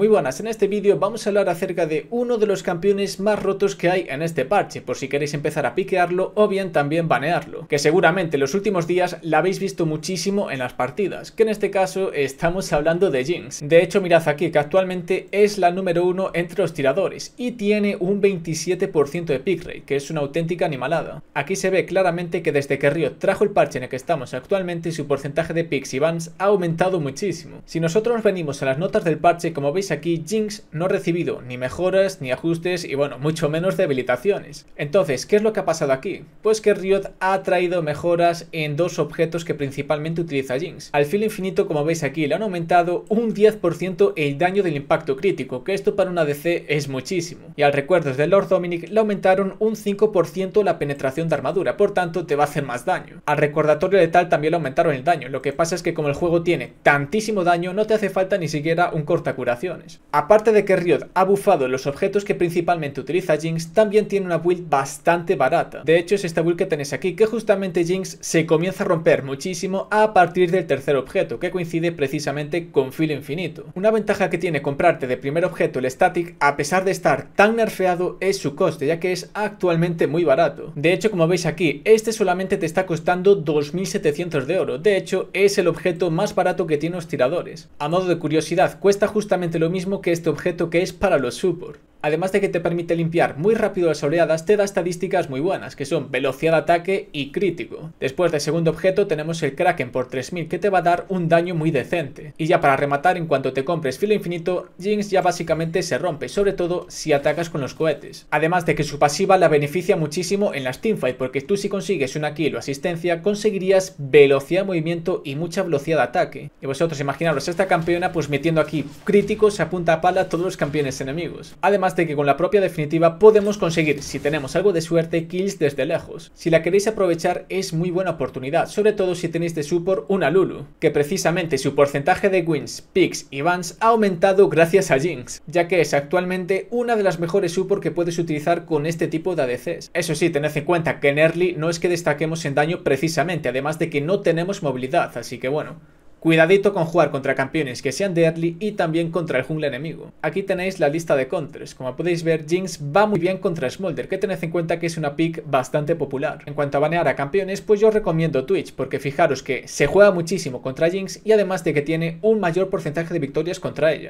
Muy buenas, en este vídeo vamos a hablar acerca de uno de los campeones más rotos que hay en este parche, por si queréis empezar a piquearlo o bien también banearlo, que seguramente en los últimos días la habéis visto muchísimo en las partidas, que en este caso estamos hablando de Jinx. De hecho, mirad aquí que actualmente es la número uno entre los tiradores y tiene un 27% de pick rate, que es una auténtica animalada. Aquí se ve claramente que desde que Riot trajo el parche en el que estamos actualmente, su porcentaje de picks y bans ha aumentado muchísimo. Si nosotros venimos a las notas del parche, como veis aquí Jinx no ha recibido ni mejoras, ni ajustes y bueno, mucho menos debilitaciones. Entonces, ¿qué es lo que ha pasado aquí? Pues que Riot ha traído mejoras en dos objetos que principalmente utiliza Jinx. Al filo infinito, como veis aquí, le han aumentado un 10% el daño del impacto crítico, que esto para una DC es muchísimo. Y al recuerdos de Lord Dominic le aumentaron un 5% la penetración de armadura, por tanto te va a hacer más daño. Al recordatorio letal también le aumentaron el daño, lo que pasa es que como el juego tiene tantísimo daño no te hace falta ni siquiera un corta curación. Aparte de que Riot ha bufado los objetos que principalmente utiliza Jinx, también tiene una build bastante barata. De hecho es esta build que tenéis aquí, que justamente Jinx se comienza a romper muchísimo a partir del tercer objeto, que coincide precisamente con filo infinito. Una ventaja que tiene comprarte de primer objeto el static, a pesar de estar tan nerfeado, es su coste, ya que es actualmente muy barato. De hecho, como veis aquí, este solamente te está costando 2.700 de oro. De hecho, es el objeto más barato que tiene los tiradores. A modo de curiosidad, cuesta justamente lo mismo que este objeto que es para los support. Además de que te permite limpiar muy rápido las oleadas, te da estadísticas muy buenas, que son velocidad de ataque y crítico. Después del segundo objeto tenemos el Kraken por 3000, que te va a dar un daño muy decente. Y ya para rematar, en cuanto te compres filo infinito, Jinx ya básicamente se rompe, sobre todo si atacas con los cohetes. Además de que su pasiva la beneficia muchísimo en las teamfight, porque tú si consigues una kill o asistencia, conseguirías velocidad de movimiento y mucha velocidad de ataque. Y vosotros imaginaros esta campeona pues metiendo aquí críticos, apunta a pala a todos los campeones enemigos. Además de que con la propia definitiva podemos conseguir, si tenemos algo de suerte, kills desde lejos. Si la queréis aprovechar es muy buena oportunidad, sobre todo si tenéis de support una Lulu, que precisamente su porcentaje de wins, picks y bans ha aumentado gracias a Jinx, ya que es actualmente una de las mejores support que puedes utilizar con este tipo de ADCs. Eso sí, tened en cuenta que en early no es que destaquemos en daño precisamente, además de que no tenemos movilidad, así que bueno, Cuidadito con jugar contra campeones que sean de y también contra el jungle enemigo. Aquí tenéis la lista de counters. Como podéis ver, Jinx va muy bien contra Smolder, que tened en cuenta que es una pick bastante popular. En cuanto a banear a campeones, pues yo recomiendo Twitch, porque fijaros que se juega muchísimo contra Jinx y además de que tiene un mayor porcentaje de victorias contra ella.